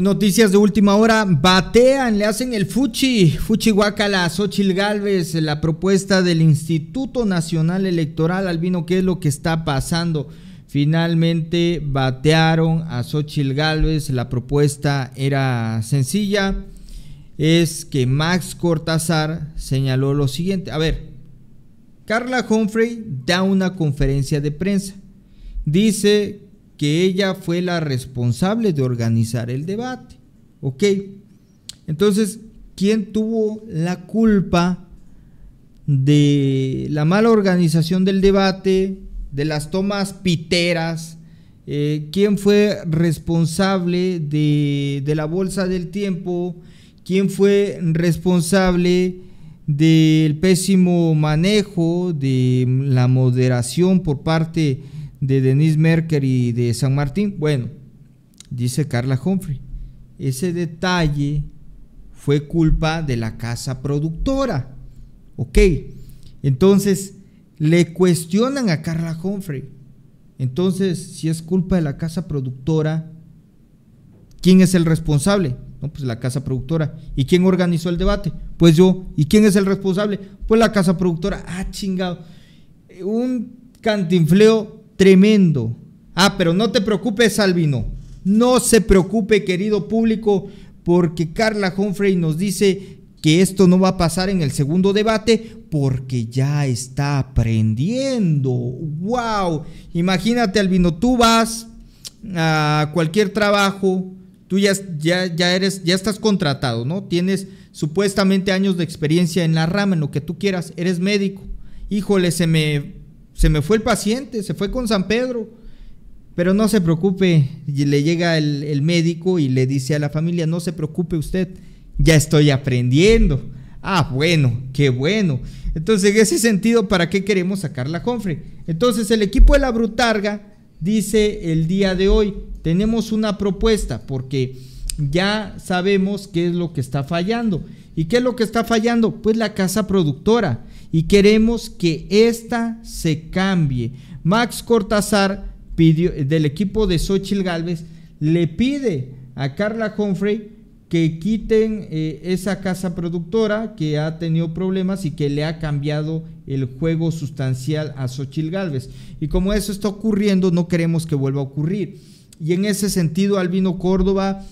Noticias de última hora, batean, le hacen el fuchi, fuchi guacala, Xochil Galvez, la propuesta del Instituto Nacional Electoral, Albino, ¿qué es lo que está pasando? Finalmente batearon a Xochil Gálvez. la propuesta era sencilla, es que Max Cortázar señaló lo siguiente, a ver, Carla Humphrey da una conferencia de prensa, dice que ella fue la responsable de organizar el debate. ¿Ok? Entonces, ¿quién tuvo la culpa de la mala organización del debate, de las tomas piteras? Eh, ¿Quién fue responsable de, la bolsa del tiempo? ¿Quién fue responsable del pésimo manejo, de la moderación por parte de Denise Merker y de San Martín. Bueno, dice Carla Humphrey, ese detalle fue culpa de la casa productora. Ok, entonces le cuestionan a Carla Humphrey. Entonces, si es culpa de la casa productora, ¿quién es el responsable? No, pues la casa productora. ¿Y quién organizó el debate? Pues yo. ¿Y quién es el responsable? Pues la casa productora. Ah, chingado. Un cantinfleo tremendo. Ah, pero no te preocupes, Albino. No se preocupe, querido público, porque Carla Humphrey nos dice que esto no va a pasar en el segundo debate porque ya está aprendiendo. ¡Wow! Imagínate, Albino, tú vas a cualquier trabajo, tú ya, ya, eres, ya estás contratado, ¿no? Tienes supuestamente años de experiencia en la rama, en lo que tú quieras, eres médico. Híjole, se me se me fue el paciente, se fue con San Pedro. Pero no se preocupe, le llega el, médico y le dice a la familia, no se preocupe usted, ya estoy aprendiendo. Ah, bueno, qué bueno. Entonces, en ese sentido, ¿para qué queremos sacar la confre? Entonces, el equipo de la Brutarga dice el día de hoy, tenemos una propuesta porque ya sabemos qué es lo que está fallando. ¿Y qué es lo que está fallando? Pues la casa productora y queremos que esta se cambie. Max Cortázar pidió, del equipo de Xochitl Galvez le pide a Carla Humphrey que quiten eh, esa casa productora que ha tenido problemas y que le ha cambiado el juego sustancial a Xochitl Galvez. Y como eso está ocurriendo, no queremos que vuelva a ocurrir. Y en ese sentido, Albino Córdoba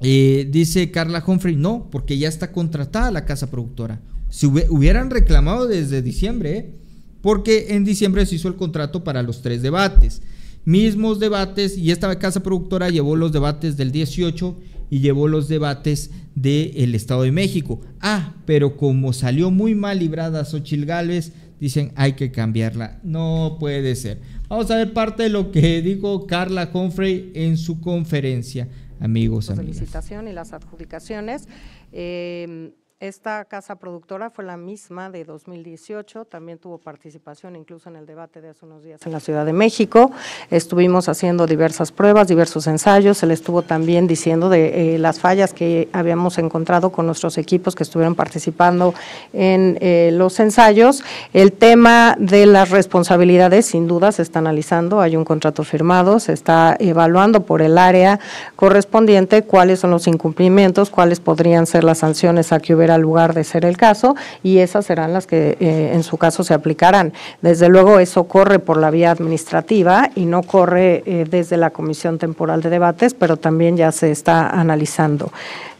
eh, dice Carla Humphrey, no, porque ya está contratada la casa productora. Si hubieran reclamado desde diciembre, ¿eh? porque en diciembre se hizo el contrato para los tres debates. Mismos debates y esta casa productora llevó los debates del 18 y llevó los debates del Estado de México. Ah, pero como salió muy mal librada Xochil Gálvez, dicen hay que cambiarla. No puede ser. Vamos a ver parte de lo que dijo Carla Confrey en su conferencia. Amigos, La solicitación y las adjudicaciones. Eh, esta casa productora fue la misma de 2018, también tuvo participación incluso en el debate de hace unos días en la Ciudad de México. Estuvimos haciendo diversas pruebas, diversos ensayos, se le estuvo también diciendo de eh, las fallas que habíamos encontrado con nuestros equipos que estuvieron participando en eh, los ensayos. El tema de las responsabilidades, sin duda, se está analizando, hay un contrato firmado, se está evaluando por el área correspondiente cuáles son los incumplimientos, cuáles podrían ser las sanciones a que hubiera lugar de ser el caso y esas serán las que eh, en su caso se aplicarán. Desde luego eso corre por la vía administrativa y no corre eh, desde la Comisión Temporal de Debates, pero también ya se está analizando.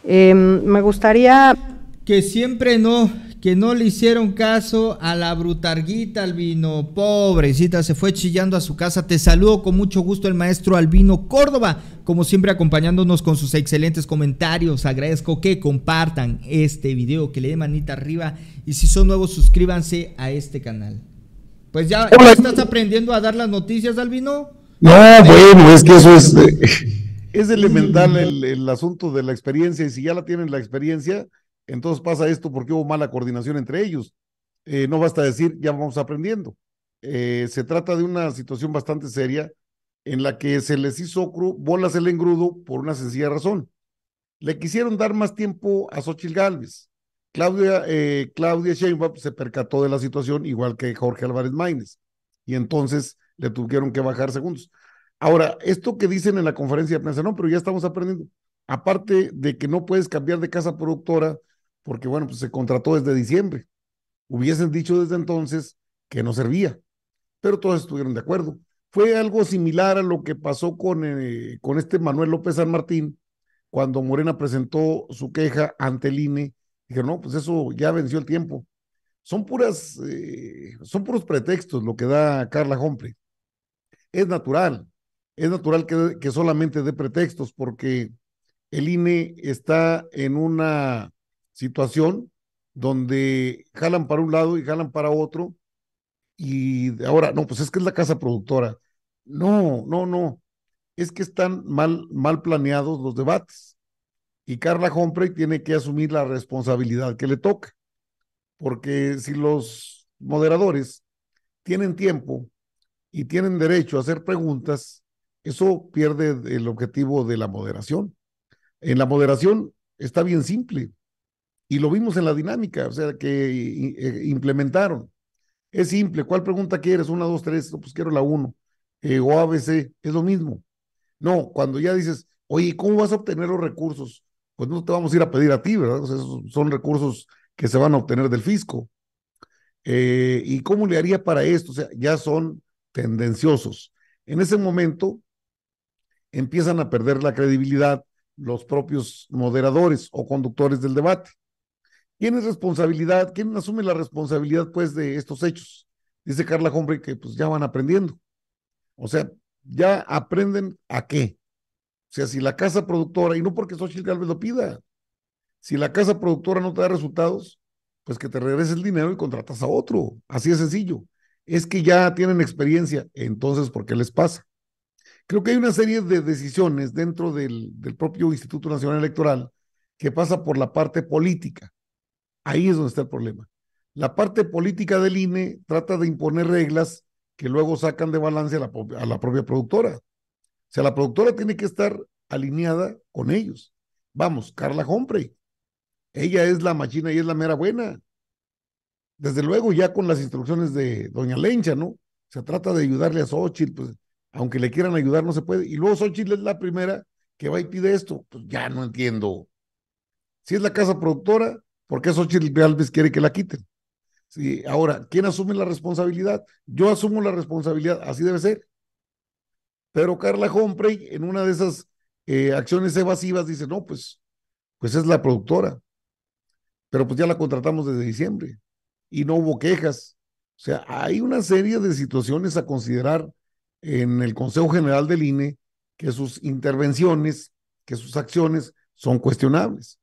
Em, me gustaría... Que siempre no que no le hicieron caso a la brutarguita Albino. Pobrecita, se fue chillando a su casa. Te saludo con mucho gusto el maestro Albino Córdoba, como siempre acompañándonos con sus excelentes comentarios. Agradezco que compartan este video, que le den manita arriba y si son nuevos suscríbanse a este canal. Pues ya, estás aprendiendo a dar las noticias, Albino. No, ah, eh. bueno, es que eso es... Es elemental el, el asunto de la experiencia y si ya la tienen la experiencia, entonces pasa esto porque hubo mala coordinación entre ellos. Eh, no basta decir, ya vamos aprendiendo. Eh, se trata de una situación bastante seria en la que se les hizo bolas el engrudo por una sencilla razón. Le quisieron dar más tiempo a Xochitl Galvez. Claudia, eh, Claudia Sheinbaum se percató de la situación, igual que Jorge Álvarez Maínez, y entonces le tuvieron que bajar segundos. Ahora, esto que dicen en la conferencia de prensa, no, pero ya estamos aprendiendo. Aparte de que no puedes cambiar de casa productora, porque bueno, pues se contrató desde diciembre. Hubiesen dicho desde entonces que no servía, pero todos estuvieron de acuerdo. Fue algo similar a lo que pasó con, eh, con este Manuel López San Martín cuando Morena presentó su queja ante el INE. Dijeron, no, pues eso ya venció el tiempo. Son puras, eh, son puros pretextos lo que da Carla Hombre. Es natural, es natural que, que solamente dé pretextos porque el INE está en una situación donde jalan para un lado y jalan para otro. Y ahora, no, pues es que es la casa productora. No, no, no. Es que están mal, mal planeados los debates. Y Carla Humphrey tiene que asumir la responsabilidad que le toca. Porque si los moderadores tienen tiempo y tienen derecho a hacer preguntas, eso pierde el objetivo de la moderación. En la moderación está bien simple y lo vimos en la dinámica, o sea, que eh, implementaron. Es simple, ¿cuál pregunta quieres? Una, dos, tres, pues quiero la uno. Eh, o ABC, es lo mismo. No, cuando ya dices, oye, ¿cómo vas a obtener los recursos? Pues no te vamos a ir a pedir a ti, ¿verdad? esos son recursos que se van a obtener del fisco. Eh, ¿Y cómo le haría para esto? O sea, ya son tendenciosos. En ese momento empiezan a perder la credibilidad los propios moderadores o conductores del debate. ¿Quién es responsabilidad? ¿Quién asume la responsabilidad, pues, de estos hechos? Dice Carla Hombre que, pues, ya van aprendiendo. O sea, ya aprenden a qué. O sea, si la casa productora, y no porque Xochitl Galvez lo pida, si la casa productora no te da resultados, pues que te regreses el dinero y contratas a otro. Así de sencillo. Es que ya tienen experiencia, entonces, ¿por qué les pasa? Creo que hay una serie de decisiones dentro del, del propio Instituto Nacional Electoral que pasa por la parte política. Ahí es donde está el problema. La parte política del INE trata de imponer reglas que luego sacan de balance a la, propia productora. O sea, la productora tiene que estar alineada con ellos. Vamos, Carla Hombre. Ella es la machina y es la mera buena. Desde luego, ya con las instrucciones de doña Lencha, ¿no? Se trata de ayudarle a Xochitl, pues, aunque le quieran ayudar, no se puede. Y luego Xochitl es la primera que va y pide esto. Pues ya no entiendo. Si es la casa productora, qué Xochitl Realves quiere que la quiten. Sí, ahora, ¿quién asume la responsabilidad? Yo asumo la responsabilidad, así debe ser. Pero Carla Humphrey, en una de esas eh, acciones evasivas, dice, no, pues, pues es la productora. Pero pues ya la contratamos desde diciembre y no hubo quejas. O sea, hay una serie de situaciones a considerar en el Consejo General del INE que sus intervenciones, que sus acciones son cuestionables.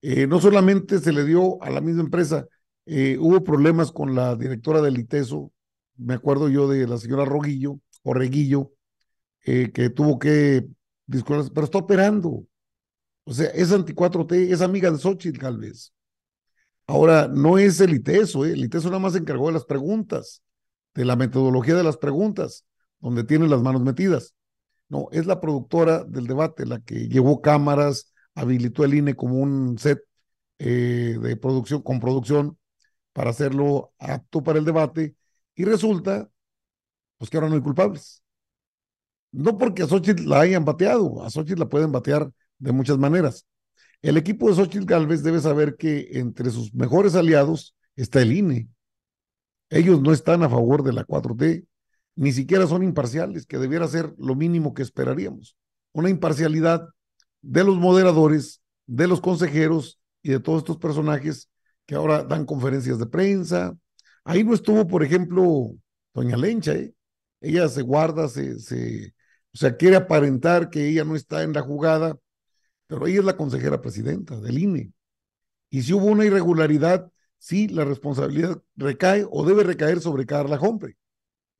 Eh, no solamente se le dio a la misma empresa, eh, hubo problemas con la directora del ITESO, me acuerdo yo de la señora Roguillo, o Reguillo, eh, que tuvo que disculparse, pero está operando. O sea, es anti-4T, es amiga de Xochitl vez Ahora, no es el ITESO, el ITESO nada más se encargó de las preguntas, de la metodología de las preguntas, donde tiene las manos metidas. No, es la productora del debate, la que llevó cámaras, habilitó el INE como un set eh, de producción con producción para hacerlo apto para el debate y resulta pues que ahora no hay culpables. No porque a la hayan bateado, a Xochitl la pueden batear de muchas maneras. El equipo de Xochitl Galvez debe saber que entre sus mejores aliados está el INE. Ellos no están a favor de la 4T, ni siquiera son imparciales, que debiera ser lo mínimo que esperaríamos. Una imparcialidad de los moderadores, de los consejeros y de todos estos personajes que ahora dan conferencias de prensa. Ahí no estuvo, por ejemplo, doña Lencha, ¿eh? ella se guarda, se, se, o sea, quiere aparentar que ella no está en la jugada, pero ella es la consejera presidenta del INE. Y si hubo una irregularidad, sí, la responsabilidad recae o debe recaer sobre Carla Hombre,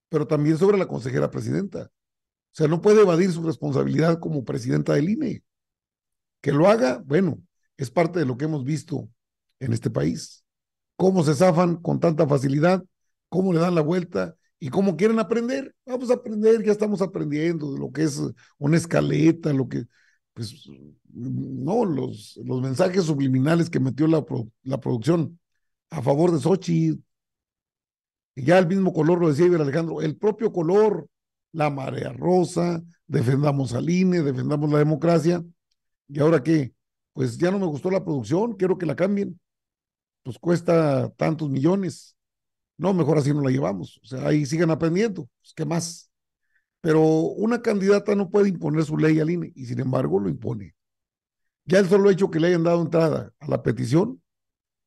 pero también sobre la consejera presidenta. O sea, no puede evadir su responsabilidad como presidenta del INE. Que lo haga, bueno, es parte de lo que hemos visto en este país. Cómo se zafan con tanta facilidad, cómo le dan la vuelta y cómo quieren aprender. Vamos a aprender, ya estamos aprendiendo de lo que es una escaleta, lo que, pues, no, los, los mensajes subliminales que metió la, la producción a favor de Sochi. Ya el mismo color lo decía Iber Alejandro, el propio color, la marea rosa, defendamos al INE, defendamos la democracia, ¿Y ahora qué? Pues ya no me gustó la producción, quiero que la cambien. Pues cuesta tantos millones. No, mejor así no la llevamos. O sea, ahí siguen aprendiendo. Pues, ¿Qué más? Pero una candidata no puede imponer su ley al INE y sin embargo lo impone. Ya el solo hecho que le hayan dado entrada a la petición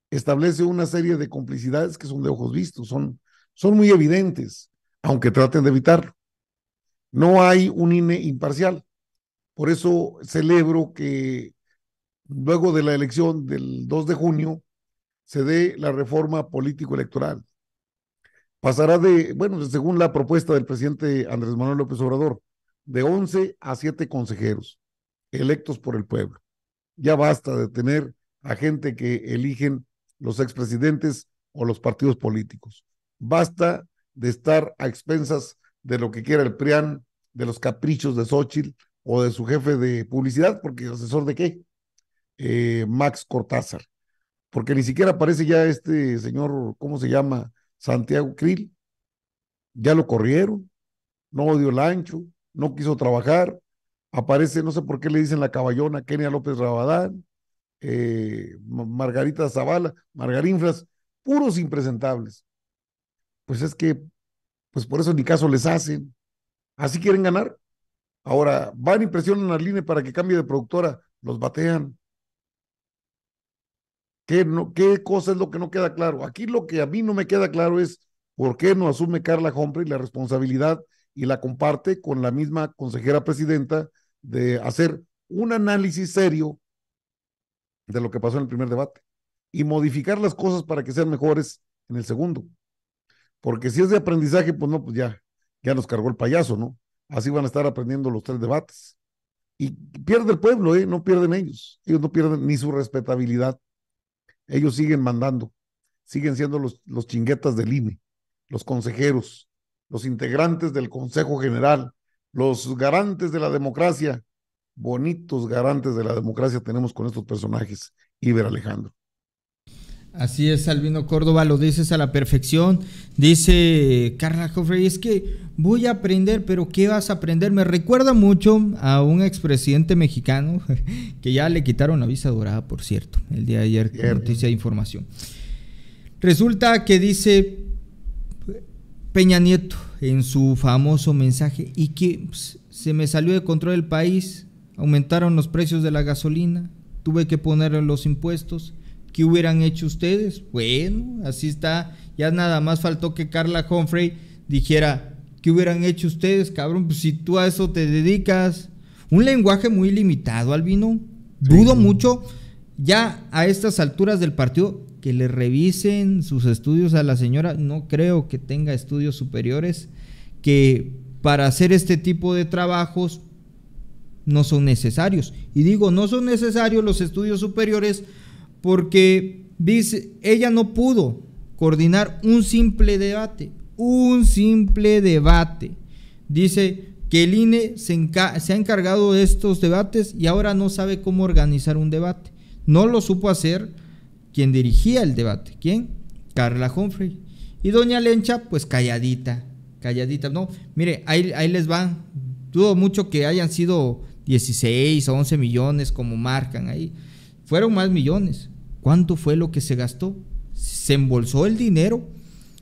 establece una serie de complicidades que son de ojos vistos, son, son muy evidentes, aunque traten de evitarlo. No hay un INE imparcial. Por eso celebro que luego de la elección del 2 de junio se dé la reforma político-electoral. Pasará de, bueno, según la propuesta del presidente Andrés Manuel López Obrador, de 11 a 7 consejeros electos por el pueblo. Ya basta de tener a gente que eligen los expresidentes o los partidos políticos. Basta de estar a expensas de lo que quiera el PRIAN, de los caprichos de Xochitl, o de su jefe de publicidad, porque asesor de qué, eh, Max Cortázar, porque ni siquiera aparece ya este señor, ¿cómo se llama? Santiago Krill, ya lo corrieron, no dio el ancho, no quiso trabajar, aparece, no sé por qué le dicen la caballona, Kenia López Rabadán, eh, Margarita Zavala, Margarinflas, puros impresentables. Pues es que, pues por eso ni caso les hacen. Así quieren ganar. Ahora, van y presionan a línea para que cambie de productora, los batean. ¿Qué, no, ¿Qué cosa es lo que no queda claro? Aquí lo que a mí no me queda claro es por qué no asume Carla Hombre la responsabilidad y la comparte con la misma consejera presidenta de hacer un análisis serio de lo que pasó en el primer debate y modificar las cosas para que sean mejores en el segundo. Porque si es de aprendizaje, pues no, pues ya, ya nos cargó el payaso, ¿no? Así van a estar aprendiendo los tres debates. Y pierde el pueblo, ¿eh? no pierden ellos. Ellos no pierden ni su respetabilidad. Ellos siguen mandando, siguen siendo los, los chinguetas del INE, los consejeros, los integrantes del Consejo General, los garantes de la democracia. Bonitos garantes de la democracia tenemos con estos personajes, Iber Alejandro. Así es, Albino Córdoba, lo dices a la perfección. Dice Carla Joffrey, es que voy a aprender, pero ¿qué vas a aprender? Me recuerda mucho a un expresidente mexicano que ya le quitaron la visa dorada, por cierto, el día de ayer, noticia de información. Resulta que dice Peña Nieto en su famoso mensaje y que pues, se me salió de control el país, aumentaron los precios de la gasolina, tuve que poner los impuestos ¿Qué hubieran hecho ustedes? Bueno, así está. Ya nada más faltó que Carla Humphrey dijera, ¿qué hubieran hecho ustedes, cabrón? Pues si tú a eso te dedicas. Un lenguaje muy limitado, Albino. Dudo mucho, ya a estas alturas del partido, que le revisen sus estudios a la señora. No creo que tenga estudios superiores, que para hacer este tipo de trabajos no son necesarios. Y digo, no son necesarios los estudios superiores porque dice, ella no pudo coordinar un simple debate, un simple debate. Dice que el INE se, ha encargado de estos debates y ahora no sabe cómo organizar un debate. No lo supo hacer quien dirigía el debate. ¿Quién? Carla Humphrey. Y doña Lencha, pues calladita, calladita. No, mire, ahí, ahí les van, Dudo mucho que hayan sido 16 o 11 millones como marcan ahí. Fueron más millones. ¿Cuánto fue lo que se gastó? ¿Se embolsó el dinero?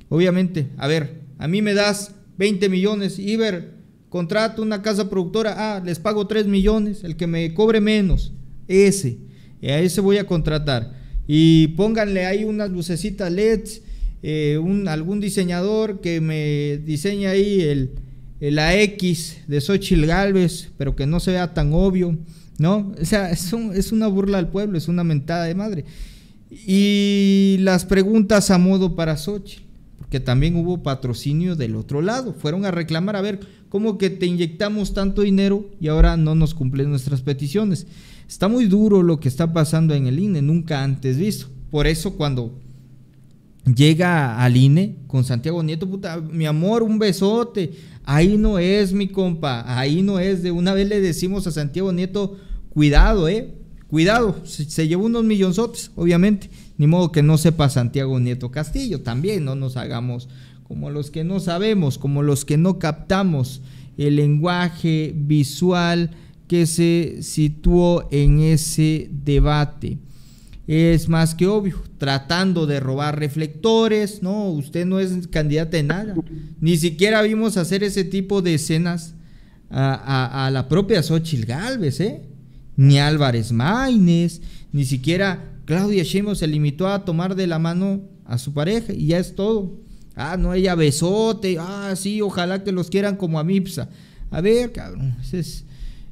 Obviamente, a ver, a mí me das 20 millones, Iber, contrato una casa productora, ah, les pago 3 millones, el que me cobre menos, ese, a ese voy a contratar. Y pónganle ahí unas lucecitas LEDs, eh, un, algún diseñador que me diseñe ahí el, la X de Xochitl Galvez, pero que no se vea tan obvio, ¿no? O sea, es una burla al pueblo, es una mentada de madre. Y las preguntas a modo para Sochi, porque también hubo patrocinio del otro lado. Fueron a reclamar, a ver, ¿cómo que te inyectamos tanto dinero y ahora no nos cumplen nuestras peticiones? Está muy duro lo que está pasando en el INE, nunca antes visto. Por eso cuando llega al INE con Santiago Nieto, puta, mi amor, un besote. Ahí no es, mi compa, ahí no es. De una vez le decimos a Santiago Nieto, cuidado, eh cuidado, se, llevó unos millonzotes, obviamente. Ni modo que no sepa Santiago Nieto Castillo también, no nos hagamos como los que no sabemos, como los que no captamos el lenguaje visual que se situó en ese debate. Es más que obvio, tratando de robar reflectores, no, usted no es candidata de nada. Ni siquiera vimos hacer ese tipo de escenas a, a la propia Xochitl Galvez, ¿eh? ni Álvarez Maines, ni siquiera Claudia Sheinbaum se limitó a tomar de la mano a su pareja y ya es todo. Ah, no, ella besote, ah, sí, ojalá que los quieran como a Mipsa. A ver, cabrón,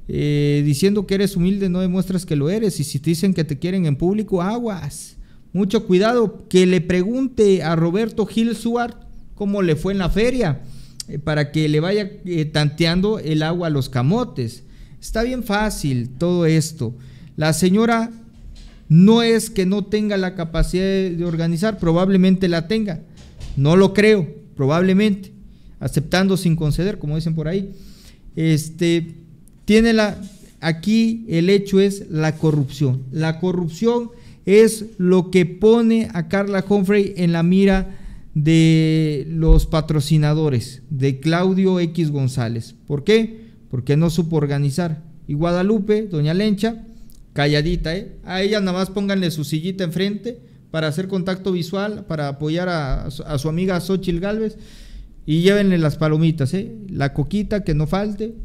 eh, diciendo que eres humilde no demuestras que lo eres y si te dicen que te quieren en público, aguas. Mucho cuidado, que le pregunte a Roberto Gil Suárez cómo le fue en la feria eh, para que le vaya eh, tanteando el agua a los camotes. Está bien fácil todo esto. La señora no es que no tenga la capacidad de organizar, probablemente la tenga. No lo creo, probablemente. Aceptando sin conceder, como dicen por ahí. Este, tiene la, aquí el hecho es la corrupción. La corrupción es lo que pone a Carla Humphrey en la mira de los patrocinadores de Claudio X González. ¿Por qué? porque no supo organizar. Y Guadalupe, doña Lencha, calladita, ¿eh? A ella nada más pónganle su sillita enfrente para hacer contacto visual, para apoyar a, su amiga Xochil Galvez y llévenle las palomitas, ¿eh? La coquita que no falte.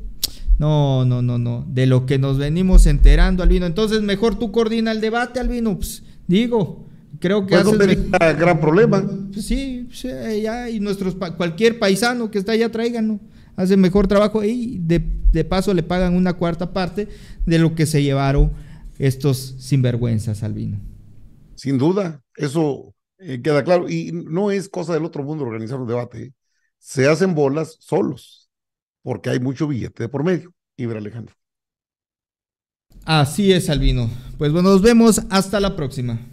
No, no, no, no. De lo que nos venimos enterando, Albino. Entonces, mejor tú coordina el debate, Albino. Pues, digo, creo que... está un gran problema. sí, ya, y nuestros, cualquier paisano que está allá, tráiganlo hacen mejor trabajo y de, paso le pagan una cuarta parte de lo que se llevaron estos sinvergüenzas al Sin duda, eso eh, queda claro. Y no es cosa del otro mundo organizar un debate. ¿eh? Se hacen bolas solos, porque hay mucho billete de por medio. Ibra Alejandro. Así es, Albino. Pues bueno, nos vemos hasta la próxima.